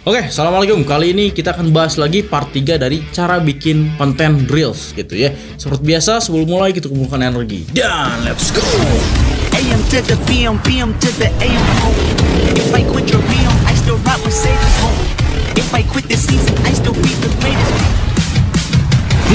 Oke, Assalamualaikum. Kali ini kita akan bahas lagi part 3 dari cara bikin konten Reels gitu ya. Seperti biasa, sebelum mulai kita kumpulkan energi. Dan let's go!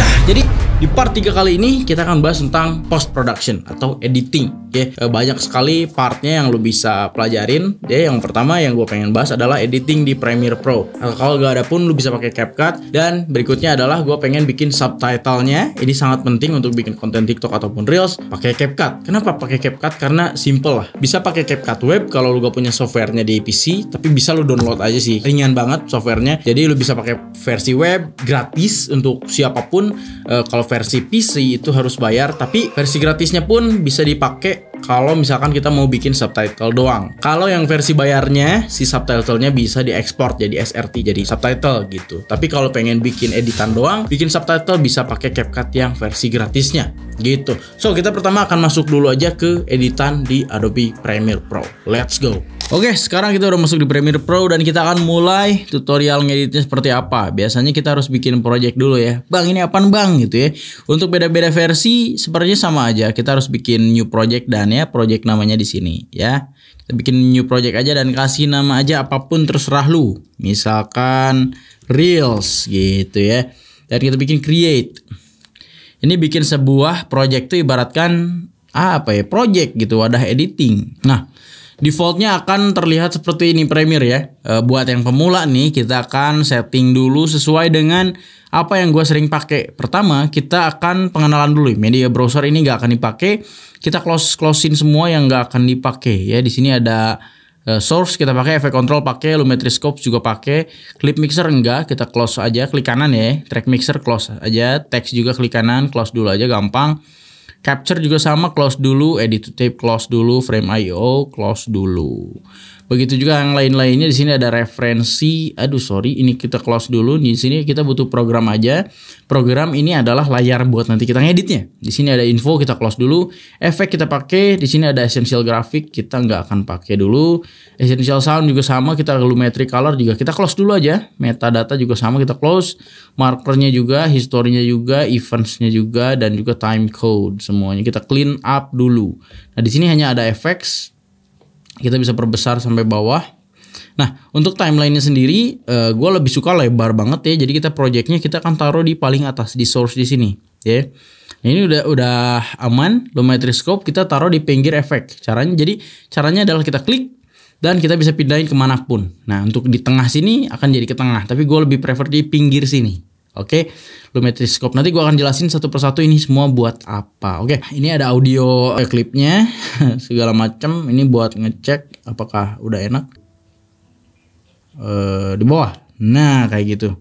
Nah, jadi di part 3 kali ini kita akan bahas tentang post production atau editing. Ya, banyak sekali partnya yang lo bisa pelajarin. Ya, yang pertama yang gue pengen bahas adalah editing di Premiere Pro. Nah, kalau gak ada pun lo bisa pakai CapCut dan berikutnya adalah gue pengen bikin subtitlenya. Ini sangat penting untuk bikin konten TikTok ataupun Reels pakai CapCut. Kenapa pakai CapCut? Karena simple lah. Bisa pakai CapCut web kalau lo gak punya softwarenya di PC, tapi bisa lo download aja sih. Ringan banget softwarenya. Jadi lo bisa pakai versi web gratis untuk siapapun. Uh, kalau versi PC itu harus bayar, tapi versi gratisnya pun bisa dipakai kalau misalkan kita mau bikin subtitle doang. Kalau yang versi bayarnya, si subtitlenya bisa diekspor jadi SRT, jadi subtitle gitu. Tapi kalau pengen bikin editan doang, bikin subtitle bisa pakai CapCut yang versi gratisnya gitu. So, kita pertama akan masuk dulu aja ke editan di Adobe Premiere Pro. Let's go! Oke, sekarang kita udah masuk di Premiere Pro dan kita akan mulai tutorial ngeditnya seperti apa. Biasanya kita harus bikin project dulu ya. Bang, ini apaan bang gitu ya. Untuk beda-beda versi sepertinya sama aja. Kita harus bikin new project dan ya project namanya di sini ya. Kita bikin new project aja dan kasih nama aja apapun terserah lu. Misalkan Reels gitu ya. Dan kita bikin create. Ini bikin sebuah project tuh ibaratkan ah, apa ya? Project gitu, wadah editing. Nah, Defaultnya akan terlihat seperti ini Premier ya. E, buat yang pemula nih kita akan setting dulu sesuai dengan apa yang gue sering pakai. Pertama kita akan pengenalan dulu media browser ini nggak akan dipakai. Kita close closein semua yang nggak akan dipakai ya. Di sini ada e, source kita pakai, efek control pakai, Lumetri scope juga pakai, clip mixer enggak, kita close aja, klik kanan ya, track mixer close aja, text juga klik kanan, close dulu aja gampang. Capture juga sama, close dulu, edit to tape, close dulu, frame IO, close dulu. Begitu juga yang lain-lainnya di sini ada referensi. Aduh sorry, ini kita close dulu. Di sini kita butuh program aja. Program ini adalah layar buat nanti kita ngeditnya. Di sini ada info kita close dulu. Efek kita pakai. Di sini ada essential graphic, kita nggak akan pakai dulu. Essential sound juga sama. Kita lumetri color juga kita close dulu aja. Metadata juga sama kita close. Markernya juga, historinya juga, eventsnya juga, dan juga time code semuanya kita clean up dulu. Nah di sini hanya ada efek kita bisa perbesar sampai bawah. Nah, untuk timeline timelinenya sendiri, uh, eh, gue lebih suka lebar banget ya. Jadi kita projectnya kita akan taruh di paling atas di source di sini, ya. Yeah. Nah, ini udah udah aman. Lumetri scope kita taruh di pinggir efek. Caranya jadi caranya adalah kita klik dan kita bisa pindahin kemanapun. Nah, untuk di tengah sini akan jadi ke tengah. Tapi gue lebih prefer di pinggir sini. Oke, okay? Lumetriskop. Nanti gue akan jelasin satu persatu ini semua buat apa. Oke, okay? ini ada audio eh, klipnya segala macam. Ini buat ngecek apakah udah enak. e, di bawah. Nah, kayak gitu.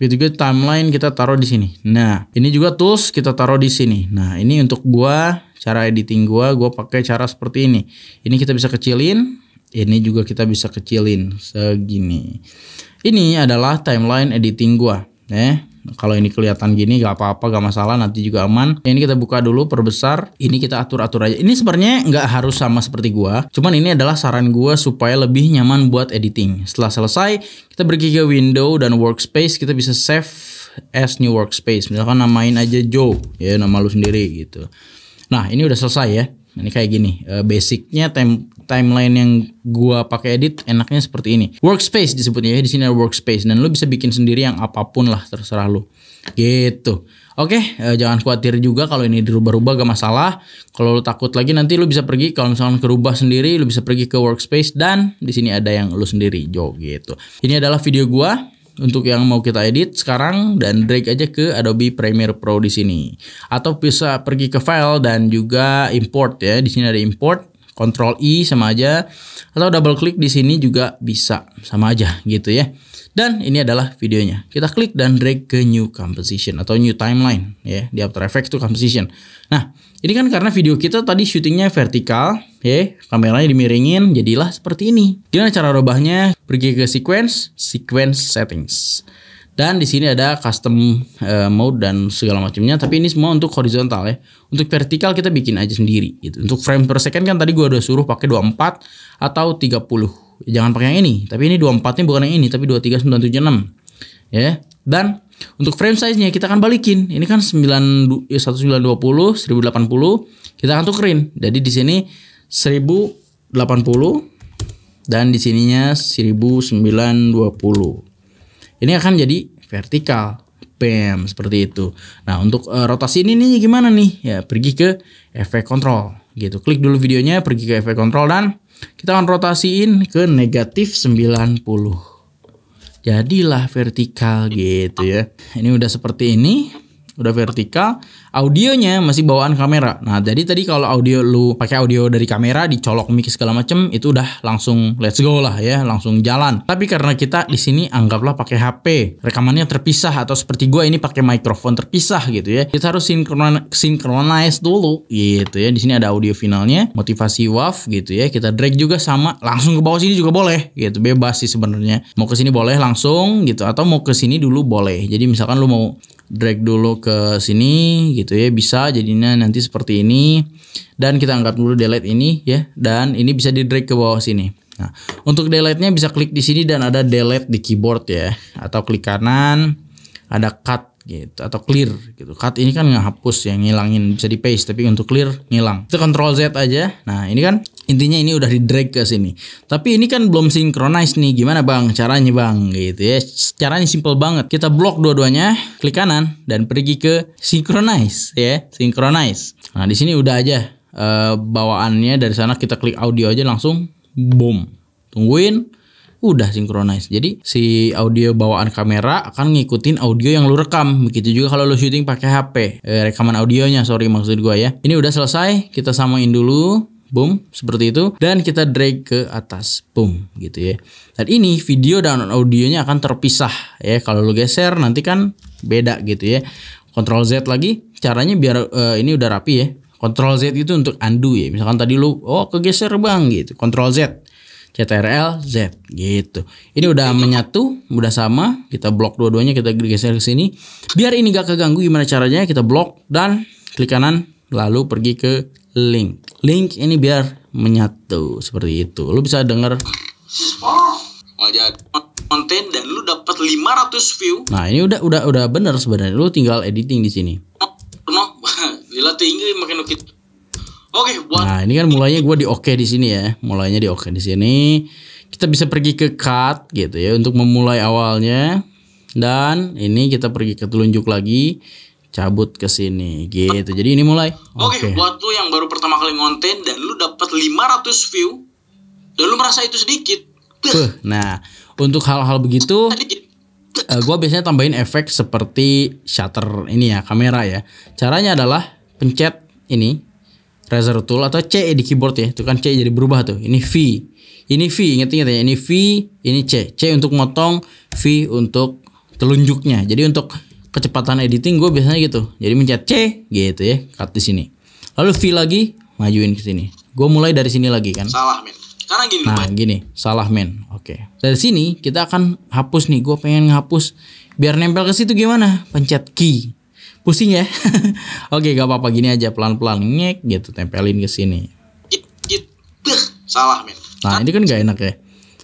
Begitu juga timeline kita taruh di sini. Nah, ini juga tools kita taruh di sini. Nah, ini untuk gua cara editing gua, gua pakai cara seperti ini. Ini kita bisa kecilin, ini juga kita bisa kecilin segini. Ini adalah timeline editing gua ya kalau ini kelihatan gini gak apa-apa gak masalah nanti juga aman ini kita buka dulu perbesar ini kita atur-atur aja ini sebenarnya nggak harus sama seperti gua cuman ini adalah saran gua supaya lebih nyaman buat editing setelah selesai kita pergi ke window dan workspace kita bisa save as new workspace misalkan namain aja Joe ya nama lu sendiri gitu nah ini udah selesai ya ini kayak gini eh, basicnya timeline yang gua pakai edit enaknya seperti ini. Workspace disebutnya ya di sini ada workspace dan lu bisa bikin sendiri yang apapun lah terserah lu. Gitu. Oke, eh, jangan khawatir juga kalau ini dirubah-rubah gak masalah. Kalau lu takut lagi nanti lu bisa pergi kalau misalkan kerubah sendiri lu bisa pergi ke workspace dan di sini ada yang lu sendiri jo gitu. Ini adalah video gua untuk yang mau kita edit sekarang dan drag aja ke Adobe Premiere Pro di sini. Atau bisa pergi ke file dan juga import ya. Di sini ada import Ctrl I e sama aja atau double klik di sini juga bisa sama aja gitu ya. Dan ini adalah videonya. Kita klik dan drag ke new composition atau new timeline ya di After Effects to composition. Nah, ini kan karena video kita tadi syutingnya vertikal ya, kameranya dimiringin jadilah seperti ini. Gimana cara rubahnya? Pergi ke sequence, sequence settings. Dan di sini ada custom eh, mode dan segala macamnya. Tapi ini semua untuk horizontal ya. Untuk vertikal kita bikin aja sendiri. Gitu. Untuk frame per second kan tadi gua udah suruh pakai 24 atau 30. Jangan pakai yang ini. Tapi ini 24 nya bukan yang ini. Tapi enam Ya. Dan untuk frame size-nya kita akan balikin. Ini kan 9, 1920, 1080. Kita akan tukerin. Jadi di sini 1080 dan di sininya 1920 ini akan jadi vertikal. pem seperti itu. Nah, untuk uh, rotasi ini nih gimana nih? Ya, pergi ke efek kontrol gitu. Klik dulu videonya, pergi ke efek kontrol dan kita akan rotasiin ke negatif 90. Jadilah vertikal gitu ya. Ini udah seperti ini udah vertikal audionya masih bawaan kamera nah jadi tadi kalau audio lu pakai audio dari kamera dicolok mic segala macem itu udah langsung let's go lah ya langsung jalan tapi karena kita di sini anggaplah pakai HP rekamannya terpisah atau seperti gue ini pakai mikrofon terpisah gitu ya kita harus sinkron sinkronize dulu gitu ya di sini ada audio finalnya motivasi waf gitu ya kita drag juga sama langsung ke bawah sini juga boleh gitu bebas sih sebenarnya mau ke sini boleh langsung gitu atau mau ke sini dulu boleh jadi misalkan lu mau drag dulu ke sini gitu ya bisa jadinya nanti seperti ini dan kita angkat dulu delete ini ya dan ini bisa di drag ke bawah sini nah untuk delete nya bisa klik di sini dan ada delete di keyboard ya atau klik kanan ada cut gitu atau clear gitu. Cut ini kan ngehapus ya, ngilangin bisa di paste tapi untuk clear ngilang. Itu control Z aja. Nah, ini kan intinya ini udah di drag ke sini. Tapi ini kan belum synchronize nih. Gimana Bang caranya Bang gitu ya. Caranya simple banget. Kita blok dua-duanya, klik kanan dan pergi ke synchronize ya, synchronize. Nah, di sini udah aja e, bawaannya dari sana kita klik audio aja langsung boom. Tungguin udah sinkronize. Jadi si audio bawaan kamera akan ngikutin audio yang lu rekam. Begitu juga kalau lu syuting pakai HP, eh, rekaman audionya, sorry maksud gua ya. Ini udah selesai, kita samain dulu. Boom, seperti itu. Dan kita drag ke atas. Boom, gitu ya. Dan ini video dan audionya akan terpisah ya. Kalau lu geser nanti kan beda gitu ya. Ctrl Z lagi. Caranya biar uh, ini udah rapi ya. Ctrl Z itu untuk undo ya. Misalkan tadi lu oh kegeser bang gitu. Ctrl Z CTRL Z gitu. Ini udah menyatu, udah sama. Kita blok dua-duanya, kita geser ke sini. Biar ini gak keganggu gimana caranya kita blok dan klik kanan lalu pergi ke link. Link ini biar menyatu seperti itu. Lu bisa denger konten dan lu dapat 500 view. Nah, ini udah udah udah bener sebenarnya. Lu tinggal editing di sini. Nah, oh, lila tinggi makin kita Oke, okay, buat Nah, ini kan mulainya gue di oke di sini ya. Mulainya di oke di sini. Kita bisa pergi ke cut gitu ya untuk memulai awalnya. Dan ini kita pergi ke telunjuk lagi, cabut ke sini gitu. Jadi ini mulai. Oke, okay, okay. buat lu yang baru pertama kali ngonten dan lu dapat 500 view dan lu merasa itu sedikit. Beuh, nah, untuk hal-hal begitu uh, eh, gue biasanya tambahin efek seperti shutter ini ya kamera ya caranya adalah pencet ini razor tool atau C di keyboard ya. Itu kan C jadi berubah tuh. Ini V. Ini V, ingat-ingat ya. Ini V, ini C. C untuk motong, V untuk telunjuknya. Jadi untuk kecepatan editing gue biasanya gitu. Jadi mencet C gitu ya, cut di sini. Lalu V lagi, majuin ke sini. Gue mulai dari sini lagi kan. Salah, men. Karena gini. Nah, man. gini. Salah, men. Oke. Dari sini kita akan hapus nih. Gue pengen ngapus biar nempel ke situ gimana? Pencet key pusing ya oke gak apa-apa gini aja pelan-pelan ngek gitu tempelin ke sini salah men nah ini kan gak enak ya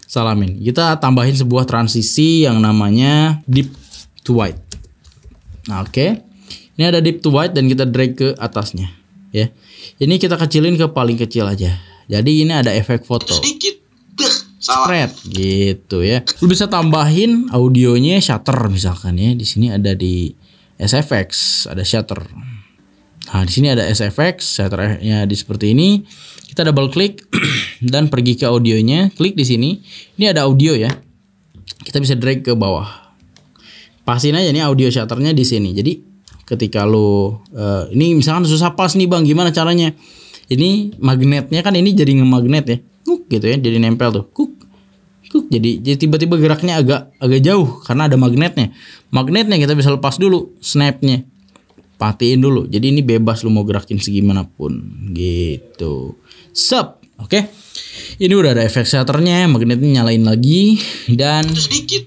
salah men kita tambahin sebuah transisi yang namanya deep to white nah, oke okay. ini ada deep to white dan kita drag ke atasnya ya ini kita kecilin ke paling kecil aja jadi ini ada efek foto sedikit spread gitu ya lu bisa tambahin audionya shutter misalkan ya di sini ada di SFX, ada shutter. Nah, di sini ada SFX, shutternya di seperti ini. Kita double klik dan pergi ke audionya, klik di sini. Ini ada audio ya. Kita bisa drag ke bawah. Pastiin aja nih audio shutternya di sini. Jadi ketika lo uh, ini misalkan susah pas nih bang, gimana caranya? Ini magnetnya kan ini jadi ngemagnet ya, kuk gitu ya, jadi nempel tuh, kuk tuh jadi jadi tiba-tiba geraknya agak agak jauh karena ada magnetnya. Magnetnya kita bisa lepas dulu snapnya. Patiin dulu. Jadi ini bebas lu mau gerakin segimana pun gitu. Sup, oke. Okay? Ini udah ada efek shutternya, magnetnya nyalain lagi dan itu sedikit.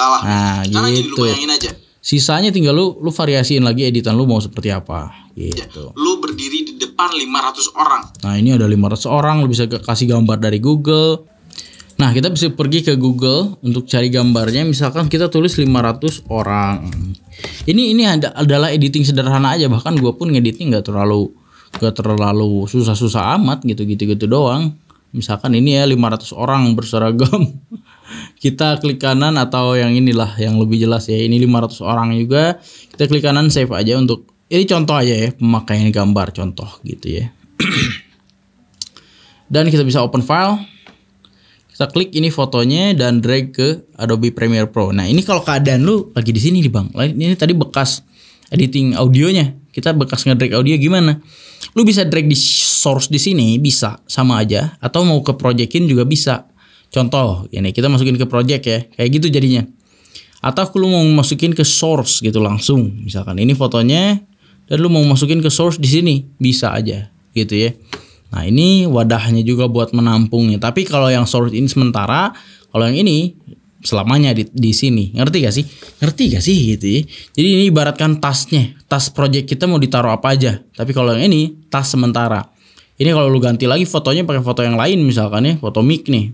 Nah, Sekarang gitu. lu aja. Sisanya tinggal lu lu variasiin lagi editan lu mau seperti apa ya, gitu. Ya, lu berdiri di depan 500 orang. Nah, ini ada 500 orang, lu bisa kasih gambar dari Google Nah, kita bisa pergi ke Google untuk cari gambarnya. Misalkan kita tulis 500 orang. Ini ini ada, adalah editing sederhana aja. Bahkan gue pun ngediting nggak terlalu nggak terlalu susah-susah amat gitu-gitu-gitu doang. Misalkan ini ya 500 orang berseragam. Kita klik kanan atau yang inilah yang lebih jelas ya. Ini 500 orang juga. Kita klik kanan save aja untuk ini contoh aja ya pemakaian gambar contoh gitu ya. Dan kita bisa open file kita klik ini fotonya dan drag ke Adobe Premiere Pro. Nah ini kalau keadaan lu lagi di sini nih bang, ini tadi bekas editing audionya, kita bekas ngedrag audio gimana? Lu bisa drag di source di sini bisa sama aja, atau mau ke projectin juga bisa. Contoh, ini kita masukin ke project ya, kayak gitu jadinya. Atau lu mau masukin ke source gitu langsung, misalkan ini fotonya, dan lu mau masukin ke source di sini bisa aja, gitu ya. Nah ini wadahnya juga buat menampungnya. Tapi kalau yang storage ini sementara, kalau yang ini selamanya di, di sini. Ngerti gak sih? Ngerti gak sih gitu ya? Jadi ini ibaratkan tasnya. Tas project kita mau ditaruh apa aja. Tapi kalau yang ini tas sementara. Ini kalau lu ganti lagi fotonya pakai foto yang lain misalkan ya, foto mic nih.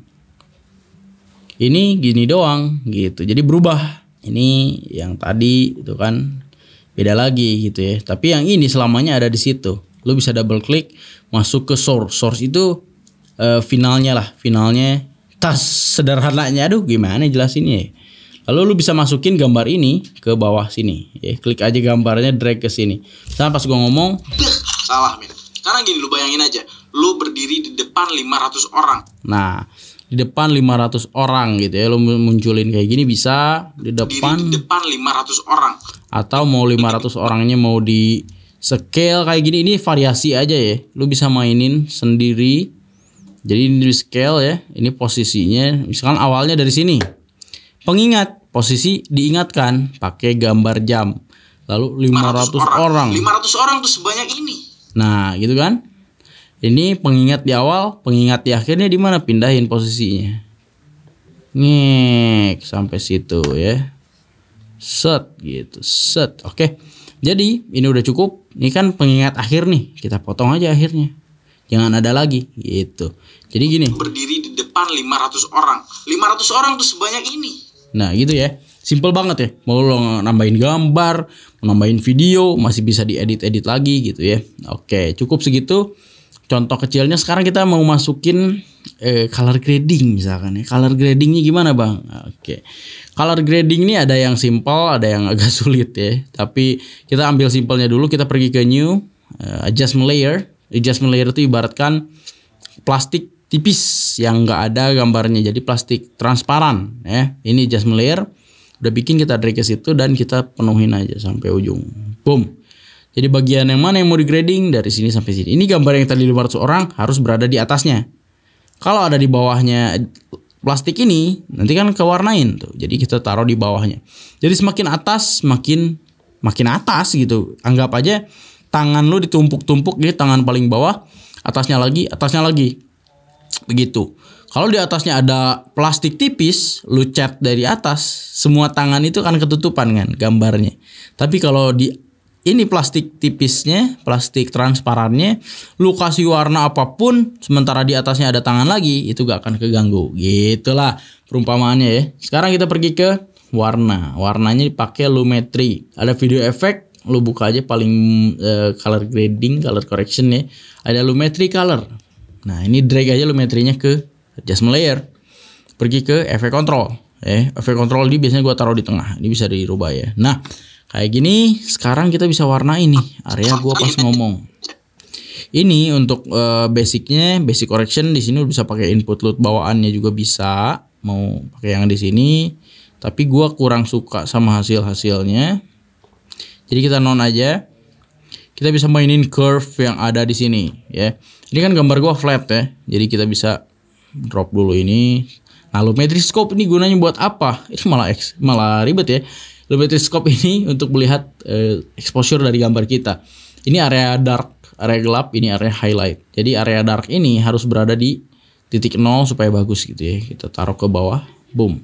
Ini gini doang gitu. Jadi berubah. Ini yang tadi itu kan beda lagi gitu ya. Tapi yang ini selamanya ada di situ lo bisa double klik masuk ke source source itu uh, finalnya lah finalnya tas sederhananya aduh gimana jelasinnya ya lalu lu bisa masukin gambar ini ke bawah sini ya klik aja gambarnya drag ke sini misalnya pas gua ngomong salah men karena gini lu bayangin aja lu berdiri di depan 500 orang nah di depan 500 orang gitu ya lo munculin kayak gini bisa di depan di depan 500 orang atau mau 500 orangnya mau di Scale kayak gini ini variasi aja ya. Lu bisa mainin sendiri. Jadi ini di scale ya. Ini posisinya misalkan awalnya dari sini. Pengingat, posisi diingatkan pakai gambar jam. Lalu 500, 500 orang. orang. 500 orang tuh sebanyak ini. Nah, gitu kan? Ini pengingat di awal, pengingat di akhirnya di mana pindahin posisinya. Ngek sampai situ ya set gitu set oke okay. jadi ini udah cukup ini kan pengingat akhir nih kita potong aja akhirnya jangan ada lagi gitu jadi gini berdiri di depan 500 orang 500 orang tuh sebanyak ini nah gitu ya simple banget ya mau lo nambahin gambar nambahin video masih bisa diedit edit lagi gitu ya oke cukup segitu contoh kecilnya sekarang kita mau masukin eh, color grading misalkan ya. Color gradingnya gimana bang? Oke, okay. color grading ini ada yang simple, ada yang agak sulit ya. Tapi kita ambil simpelnya dulu, kita pergi ke new uh, adjustment layer. Adjustment layer itu ibaratkan plastik tipis yang nggak ada gambarnya, jadi plastik transparan ya. Ini adjustment layer. Udah bikin kita drag ke situ dan kita penuhin aja sampai ujung. Boom. Jadi bagian yang mana yang mau digrading dari sini sampai sini. Ini gambar yang tadi 500 orang harus berada di atasnya. Kalau ada di bawahnya plastik ini, nanti kan kewarnain tuh. Jadi kita taruh di bawahnya. Jadi semakin atas, makin makin atas gitu. Anggap aja tangan lu ditumpuk-tumpuk di tangan paling bawah, atasnya lagi, atasnya lagi. Begitu. Kalau di atasnya ada plastik tipis, lu cat dari atas, semua tangan itu kan ketutupan kan gambarnya. Tapi kalau di ini plastik tipisnya, plastik transparannya, lu kasih warna apapun, sementara di atasnya ada tangan lagi, itu gak akan keganggu. Gitulah perumpamaannya ya. Sekarang kita pergi ke warna. Warnanya dipakai Lumetri. Ada video efek, lu buka aja paling uh, color grading, color correction ya. Ada Lumetri color. Nah ini drag aja Lumetrinya ke adjustment layer. Pergi ke efek control. Eh, efek control di biasanya gue taruh di tengah. Ini bisa dirubah ya. Nah, Kayak gini, sekarang kita bisa warna ini area gua pas ngomong. Ini untuk uh, basicnya, basic correction di sini bisa pakai input load bawaannya juga bisa. Mau pakai yang di sini, tapi gua kurang suka sama hasil-hasilnya. Jadi kita non aja. Kita bisa mainin curve yang ada di sini, ya. Ini kan gambar gua flat ya. Jadi kita bisa drop dulu ini. Lalu nah, metriscope ini gunanya buat apa? Ini malah X, malah ribet ya. Luminoskop ini untuk melihat eh, exposure dari gambar kita. Ini area dark, area gelap, ini area highlight. Jadi area dark ini harus berada di titik nol supaya bagus gitu ya. Kita taruh ke bawah, boom.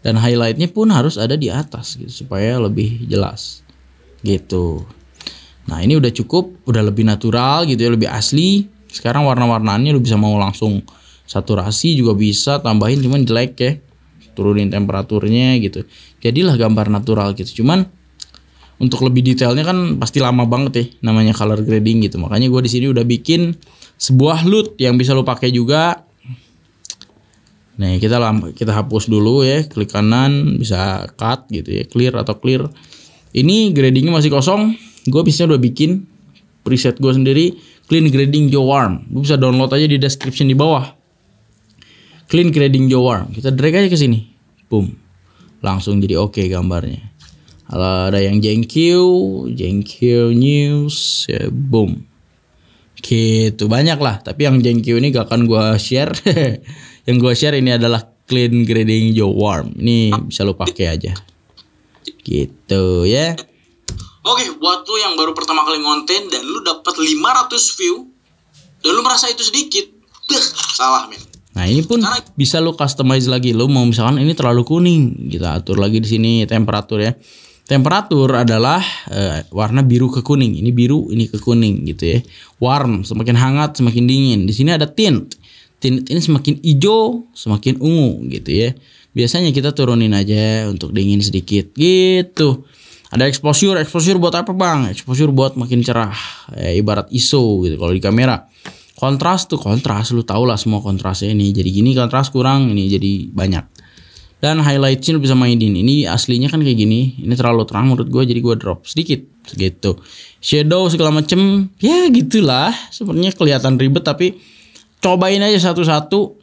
Dan highlightnya pun harus ada di atas gitu supaya lebih jelas. Gitu. Nah ini udah cukup, udah lebih natural gitu ya, lebih asli. Sekarang warna-warnanya lu bisa mau langsung saturasi juga bisa, tambahin cuman jelek ya turunin temperaturnya gitu jadilah gambar natural gitu cuman untuk lebih detailnya kan pasti lama banget ya namanya color grading gitu makanya gue di sini udah bikin sebuah loot yang bisa lo pakai juga Nih kita kita hapus dulu ya, klik kanan bisa cut gitu ya, clear atau clear. Ini gradingnya masih kosong, gue bisa udah bikin preset gue sendiri clean grading your warm Gue bisa download aja di description di bawah. Clean grading your warm Kita drag aja ke sini boom langsung jadi oke okay gambarnya ada yang jengkil jengkil news ya boom gitu banyak lah tapi yang jengkil ini gak akan gue share yang gue share ini adalah clean grading Warm. ini bisa lo pakai aja gitu ya yeah. Oke, okay, buat lu yang baru pertama kali ngonten dan lu dapat 500 view dan lu merasa itu sedikit, Duh, salah men. Nah ini pun bisa lo customize lagi lo mau misalkan ini terlalu kuning kita atur lagi di sini temperatur ya. Temperatur adalah uh, warna biru ke kuning. Ini biru, ini ke kuning gitu ya. Warm, semakin hangat, semakin dingin. Di sini ada tint. Tint ini semakin hijau, semakin ungu gitu ya. Biasanya kita turunin aja untuk dingin sedikit gitu. Ada exposure, exposure buat apa bang? Exposure buat makin cerah, eh, ibarat ISO gitu kalau di kamera kontras tuh kontras lu tau lah semua kontrasnya ini jadi gini kontras kurang ini jadi banyak dan sih lu bisa mainin ini aslinya kan kayak gini ini terlalu terang menurut gue jadi gue drop sedikit gitu shadow segala macem ya gitulah sebenarnya kelihatan ribet tapi cobain aja satu-satu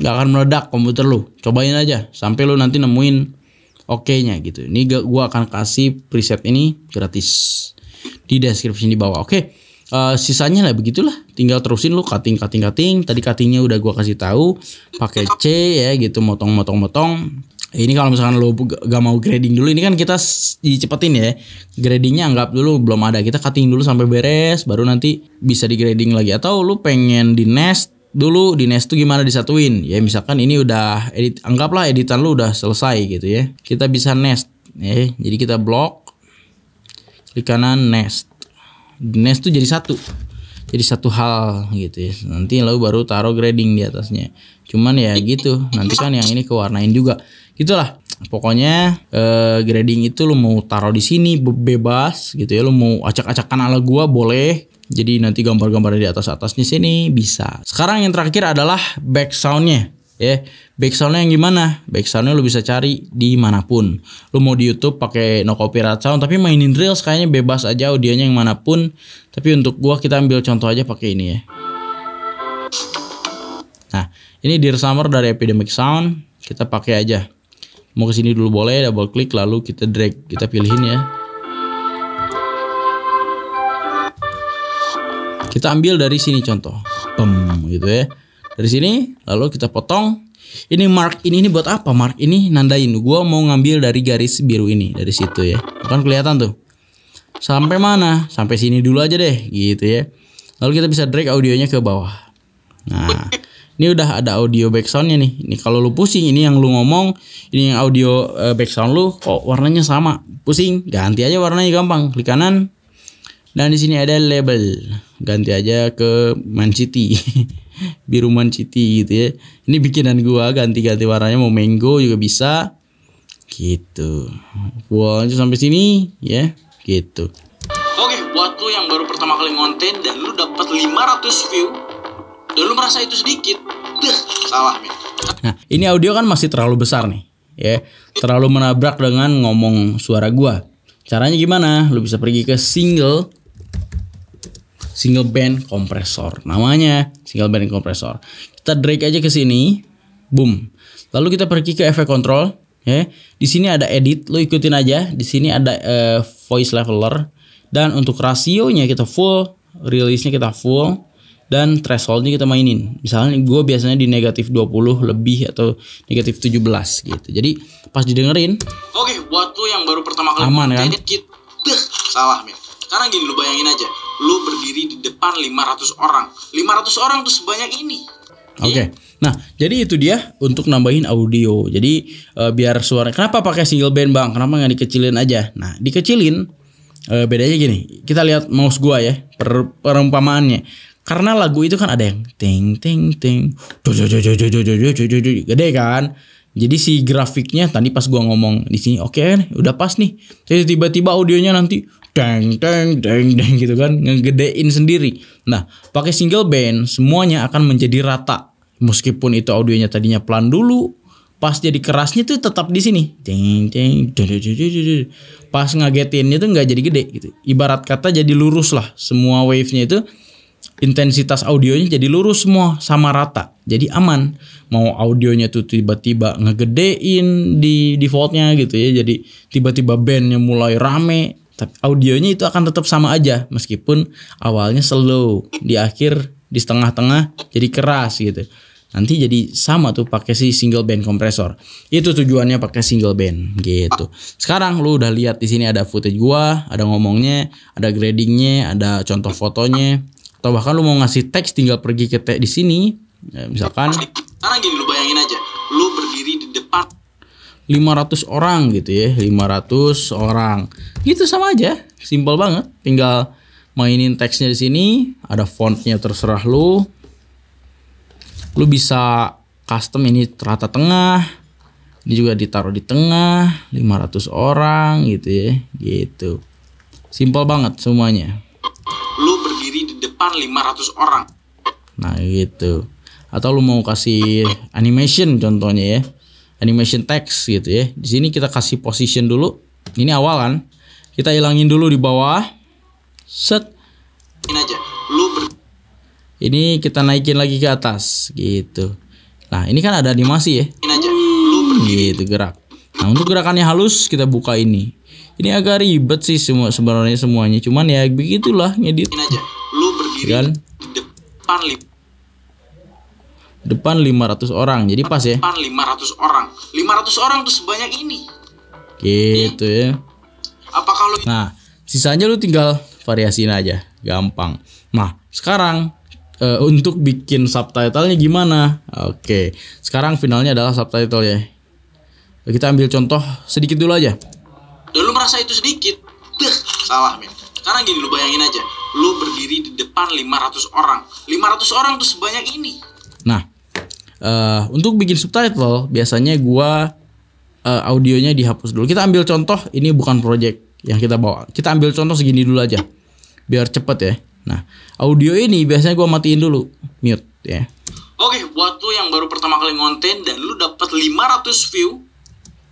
nggak akan meledak komputer lu cobain aja sampai lu nanti nemuin oke nya gitu ini gue akan kasih preset ini gratis di deskripsi di bawah oke okay uh, sisanya lah begitulah tinggal terusin lu cutting cutting cutting tadi cuttingnya udah gua kasih tahu pakai C ya gitu motong motong motong ini kalau misalkan lu gak mau grading dulu ini kan kita dicepetin ya gradingnya anggap dulu belum ada kita cutting dulu sampai beres baru nanti bisa di grading lagi atau lu pengen di nest dulu di nest tuh gimana disatuin ya misalkan ini udah edit anggaplah editan lu udah selesai gitu ya kita bisa nest ya jadi kita block, klik kanan nest Nes tuh jadi satu jadi satu hal gitu ya nanti lalu baru taruh grading di atasnya cuman ya gitu nanti kan yang ini kewarnain juga gitulah pokoknya eh, grading itu lo mau taruh di sini bebas gitu ya lo mau acak-acakan ala gua boleh jadi nanti gambar-gambar di atas atasnya sini bisa sekarang yang terakhir adalah back soundnya ya back yang gimana back soundnya lu bisa cari dimanapun Lo mau di YouTube pakai no copyright sound tapi mainin reels kayaknya bebas aja audionya yang manapun tapi untuk gua kita ambil contoh aja pakai ini ya nah ini Dear Summer dari Epidemic Sound kita pakai aja mau kesini dulu boleh double klik lalu kita drag kita pilihin ya kita ambil dari sini contoh pem gitu ya dari sini lalu kita potong ini mark ini ini buat apa mark ini nandain gua mau ngambil dari garis biru ini dari situ ya kan kelihatan tuh sampai mana sampai sini dulu aja deh gitu ya lalu kita bisa drag audionya ke bawah nah ini udah ada audio backsoundnya nih ini kalau lu pusing ini yang lu ngomong ini yang audio uh, backsound lu kok warnanya sama pusing ganti aja warnanya gampang klik kanan dan di sini ada label ganti aja ke Man City biru manciti gitu ya. Ini bikinan gua ganti-ganti warnanya mau mango juga bisa. Gitu. Gua lanjut sampai sini ya. Gitu. Oke, buat lu yang baru pertama kali ngonten dan lu dapat 500 view dan lu merasa itu sedikit, Duh, salah men. Nah, ini audio kan masih terlalu besar nih, ya. Terlalu menabrak dengan ngomong suara gua. Caranya gimana? Lu bisa pergi ke single single band kompresor. Namanya single band kompresor. Kita drag aja ke sini, boom. Lalu kita pergi ke efek Control, ya. Di sini ada edit, lo ikutin aja. Di sini ada uh, voice leveler dan untuk rasionya kita full, release-nya kita full dan thresholdnya kita mainin. Misalnya gue biasanya di negatif 20 lebih atau negatif 17 gitu. Jadi pas didengerin. Oke, buat lu yang baru pertama kali aman kan? Edit, kita, salah men. Karena gini lo bayangin aja, lu berdiri di depan 500 orang 500 orang tuh sebanyak ini oke okay. nah jadi itu dia untuk nambahin audio jadi e, biar suara kenapa pakai single band bang kenapa nggak dikecilin aja nah dikecilin e, bedanya gini kita lihat mouse gua ya per, perumpamaannya karena lagu itu kan ada yang ting ting ting gede kan jadi si grafiknya tadi pas gua ngomong di sini oke okay, udah pas nih. Terus tiba-tiba audionya nanti deng deng deng deng gitu kan ngegedein sendiri. Nah, pakai single band semuanya akan menjadi rata. Meskipun itu audionya tadinya pelan dulu, pas jadi kerasnya tuh tetap di sini. Deng deng Pas ngagetinnya tuh nggak jadi gede gitu. Ibarat kata jadi lurus lah semua wave-nya itu intensitas audionya jadi lurus semua sama rata jadi aman mau audionya tuh tiba-tiba ngegedein di defaultnya gitu ya jadi tiba-tiba bandnya mulai rame tapi audionya itu akan tetap sama aja meskipun awalnya slow di akhir di setengah-tengah jadi keras gitu nanti jadi sama tuh pakai si single band kompresor itu tujuannya pakai single band gitu sekarang lu udah lihat di sini ada footage gua ada ngomongnya ada gradingnya ada contoh fotonya atau bahkan lu mau ngasih teks tinggal pergi ke te di sini ya, misalkan sekarang gini lu bayangin aja lu berdiri di depan 500 orang gitu ya 500 orang gitu sama aja simpel banget tinggal mainin teksnya di sini ada fontnya terserah lu lu bisa custom ini rata tengah ini juga ditaruh di tengah 500 orang gitu ya gitu simpel banget semuanya depan 500 orang. Nah, gitu. Atau lu mau kasih animation contohnya ya. Animation text gitu ya. Di sini kita kasih position dulu. Ini awal kan. Kita hilangin dulu di bawah. Set. Ini aja. Lu ber Ini kita naikin lagi ke atas gitu. Nah, ini kan ada animasi ya. Ini aja. Lu Gitu gerak. Nah, untuk gerakannya halus kita buka ini. Ini agak ribet sih semua sebenarnya semuanya. Cuman ya begitulah ngedit. Ini aja. Dan, kan? depan lip depan 500 orang. Jadi pas ya. Depan 500 orang. 500 orang tuh sebanyak ini. Gitu ya. Apa kalau Nah, sisanya lu tinggal variasiin aja. Gampang. Nah, sekarang uh, untuk bikin subtitlenya gimana? Oke, sekarang finalnya adalah subtitle ya. Kita ambil contoh sedikit dulu aja. Dulu merasa itu sedikit? Duh, salah men. Karena gini, lu bayangin aja, lu berdiri di depan 500 orang. 500 orang tuh sebanyak ini. Nah, uh, untuk bikin subtitle, biasanya gua uh, audionya dihapus dulu. Kita ambil contoh, ini bukan project yang kita bawa. Kita ambil contoh segini dulu aja. Biar cepet ya. Nah, audio ini biasanya gua matiin dulu, mute ya. Oke, buat lu yang baru pertama kali ngonten dan lu dapat 500 view,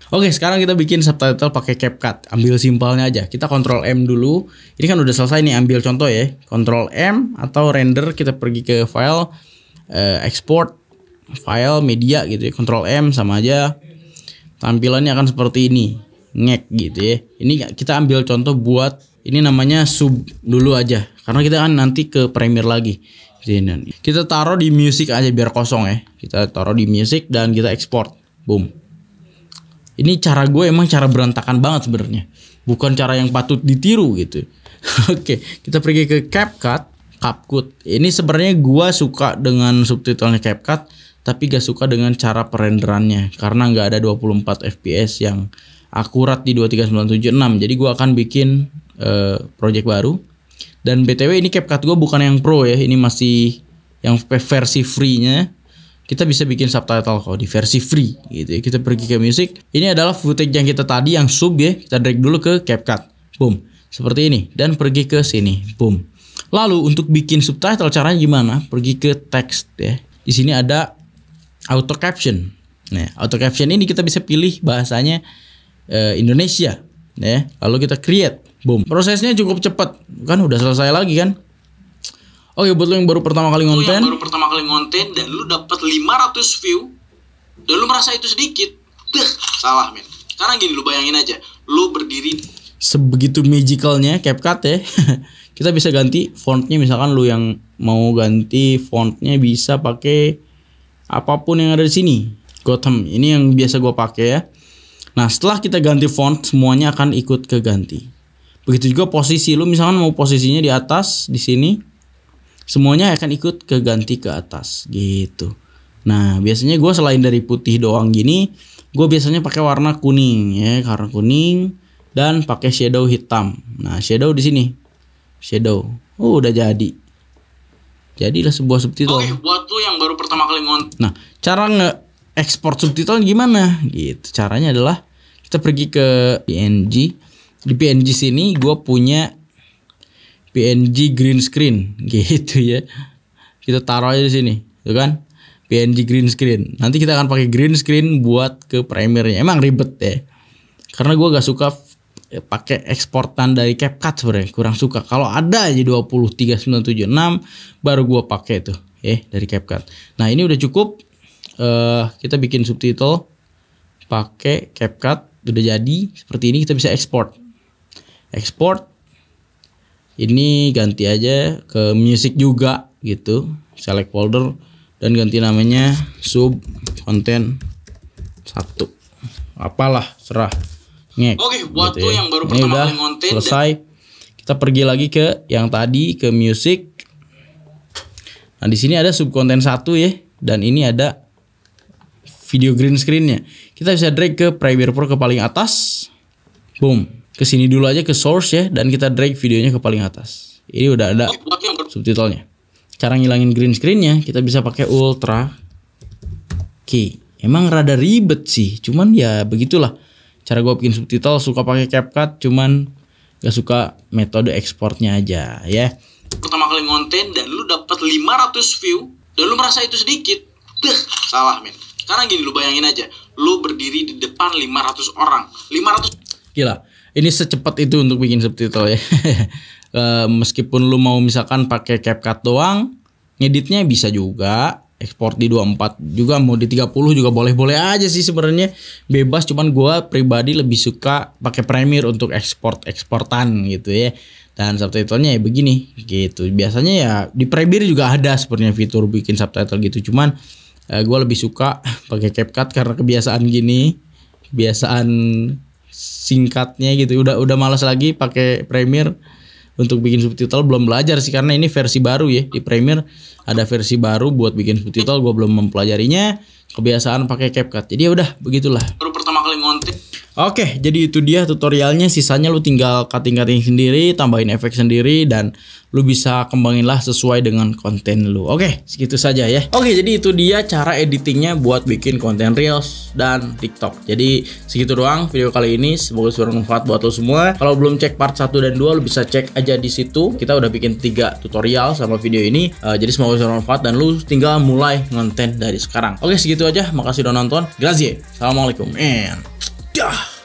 Oke, sekarang kita bikin subtitle pakai CapCut. Ambil simpelnya aja. Kita Ctrl M dulu. Ini kan udah selesai nih ambil contoh ya. Ctrl M atau render kita pergi ke file eh, export file media gitu ya. Ctrl M sama aja. Tampilannya akan seperti ini. Ngek gitu ya. Ini kita ambil contoh buat ini namanya sub dulu aja karena kita kan nanti ke Premiere lagi. Gitu ya, kita taruh di music aja biar kosong ya. Kita taruh di music dan kita export. Boom ini cara gue emang cara berantakan banget sebenarnya bukan cara yang patut ditiru gitu oke kita pergi ke CapCut CapCut ini sebenarnya gue suka dengan subtitlenya CapCut tapi gak suka dengan cara perenderannya karena nggak ada 24 fps yang akurat di 23976 jadi gue akan bikin uh, project baru dan btw ini CapCut gue bukan yang pro ya ini masih yang versi free-nya kita bisa bikin subtitle kok di versi free gitu ya. Kita pergi ke music. Ini adalah footage yang kita tadi yang sub ya. Kita drag dulu ke CapCut. Boom. Seperti ini dan pergi ke sini. Boom. Lalu untuk bikin subtitle caranya gimana? Pergi ke text ya. Di sini ada auto caption. Nah, auto caption ini kita bisa pilih bahasanya e, Indonesia ya. Lalu kita create. Boom. Prosesnya cukup cepat. Kan udah selesai lagi kan? Oke, oh iya, buat lo yang baru pertama kali ngonten. yang baru pertama kali ngonten dan lu dapat 500 view dan lu merasa itu sedikit. Duh, salah, men. Karena gini lu bayangin aja, lu berdiri sebegitu magicalnya CapCut ya. kita bisa ganti fontnya misalkan lu yang mau ganti fontnya bisa pakai apapun yang ada di sini. Gotham ini yang biasa gua pakai ya. Nah, setelah kita ganti font semuanya akan ikut keganti. Begitu juga posisi lu misalkan mau posisinya di atas di sini semuanya akan ikut ke ganti ke atas gitu. Nah, biasanya gue selain dari putih doang gini, gue biasanya pakai warna kuning ya, karena kuning dan pakai shadow hitam. Nah, shadow di sini. Shadow. Oh, udah jadi. Jadilah sebuah subtitle. Oke, buat tuh yang baru pertama kali ngon. Nah, cara nge-ekspor subtitle gimana? Gitu. Caranya adalah kita pergi ke PNG. Di PNG sini gue punya PNG green screen gitu ya. Kita taruh aja di sini, tuh gitu kan? PNG green screen. Nanti kita akan pakai green screen buat ke Premiere-nya. Emang ribet ya. Karena gue gak suka eh, pakai eksportan dari CapCut sebenarnya kurang suka. Kalau ada aja 23976 baru gua pakai tuh ya eh, dari CapCut. Nah, ini udah cukup uh, kita bikin subtitle pakai CapCut udah jadi seperti ini kita bisa ekspor. Ekspor ini ganti aja ke music juga gitu select folder dan ganti namanya sub konten satu apalah serah ngek oke buat gitu ya. yang baru ini pertama udah kali konten selesai kita pergi lagi ke yang tadi ke music nah di sini ada sub konten satu ya dan ini ada video green screennya kita bisa drag ke Premiere Pro ke paling atas boom ke sini dulu aja ke source ya dan kita drag videonya ke paling atas. Ini udah ada subtitlenya. Cara ngilangin green screennya kita bisa pakai ultra key. Emang rada ribet sih, cuman ya begitulah. Cara gue bikin subtitle suka pakai CapCut, cuman gak suka metode ekspornya aja ya. Pertama kali ngonten dan lu dapat 500 view dan lu merasa itu sedikit, deh salah men. Karena gini lu bayangin aja, lu berdiri di depan 500 orang, 500 Gila, ini secepat itu untuk bikin subtitle ya. e, meskipun lu mau misalkan pakai CapCut doang, ngeditnya bisa juga, ekspor di 24 juga mau di 30 juga boleh-boleh aja sih sebenarnya. Bebas cuman gua pribadi lebih suka pakai Premiere untuk ekspor-eksportan gitu ya. Dan subtitlenya ya begini gitu. Biasanya ya di Premiere juga ada sebenarnya fitur bikin subtitle gitu, cuman e, gua lebih suka pakai CapCut karena kebiasaan gini, kebiasaan singkatnya gitu udah udah malas lagi pakai Premiere untuk bikin subtitle belum belajar sih karena ini versi baru ya di Premiere ada versi baru buat bikin subtitle gue belum mempelajarinya kebiasaan pakai CapCut jadi ya udah begitulah baru pertama paling ngontek Oke, jadi itu dia tutorialnya. Sisanya lu tinggal cutting-cutting sendiri, tambahin efek sendiri, dan lu bisa kembanginlah sesuai dengan konten lu. Oke, segitu saja ya. Oke, jadi itu dia cara editingnya buat bikin konten Reels dan TikTok. Jadi segitu doang video kali ini. Semoga bermanfaat buat lo semua. Kalau belum cek part 1 dan 2, lu bisa cek aja di situ. Kita udah bikin tiga tutorial sama video ini. Uh, jadi semoga bermanfaat dan lu tinggal mulai konten dari sekarang. Oke, segitu aja. Makasih udah nonton. Grazie. Assalamualaikum. Man. Duh.